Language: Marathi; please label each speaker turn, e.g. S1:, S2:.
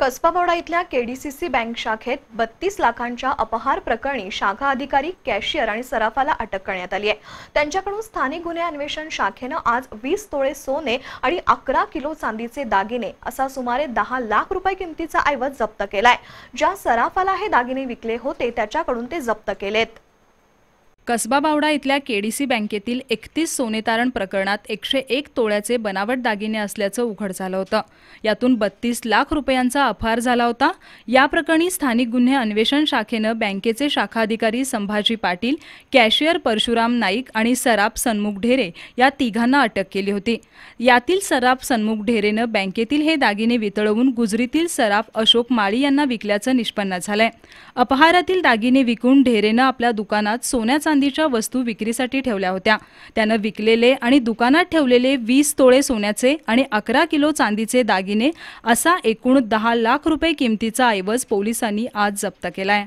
S1: कसबाबोडा इथल्या केडीसीसी बँक शाखेत बत्तीस लाखांच्या अपहार प्रकरणी शाखा अधिकारी कॅशियर आणि सराफाला अटक करण्यात आली आहे त्यांच्याकडून स्थानिक गुन्हे अन्वेषण शाखेनं आज वीस तोळे सोने आणि अकरा किलो चांदीचे दागिने असा सुमारे दहा लाख रुपये किमतीचा ऐवज जप्त केलाय ज्या सराफाला हे दागिने विकले होते त्याच्याकडून ते जप्त केलेत
S2: कसबा बावडा इथल्या केडीसी बँकेतील एकतीस सोने तारण प्रकरणात एकशे एक तोळ्याचे बनावट दागिने असल्याचं उघड झालं होतं यातून बत्तीस लाख रुपयांचा अपहार झाला होता या प्रकरणी स्थानिक गुन्हे अन्वेषण शाखेनं बँकेचे शाखाधिकारी संभाजी पाटील कॅशियर परशुराम नाईक आणि सराब सन्मुख ढेरे या तिघांना अटक केली होती यातील सराब सन्मुख ढेरेनं बँकेतील हे दागिने वितळवून गुजरीतील सराफ अशोक माळी यांना विकल्याचं निष्पन्न झालंय अपहारातील दागिने विकून ढेरेनं आपल्या दुकानात सोन्याचा चांदीच्या वस्तू विक्रीसाठी ठेवल्या होत्या त्यानं विकलेले आणि दुकानात ठेवलेले वीस तोळे सोन्याचे आणि अकरा किलो चांदीचे दागिने असा एकूण दहा लाख रुपये किमतीचा ऐवज पोलिसांनी आज जप्त केलाय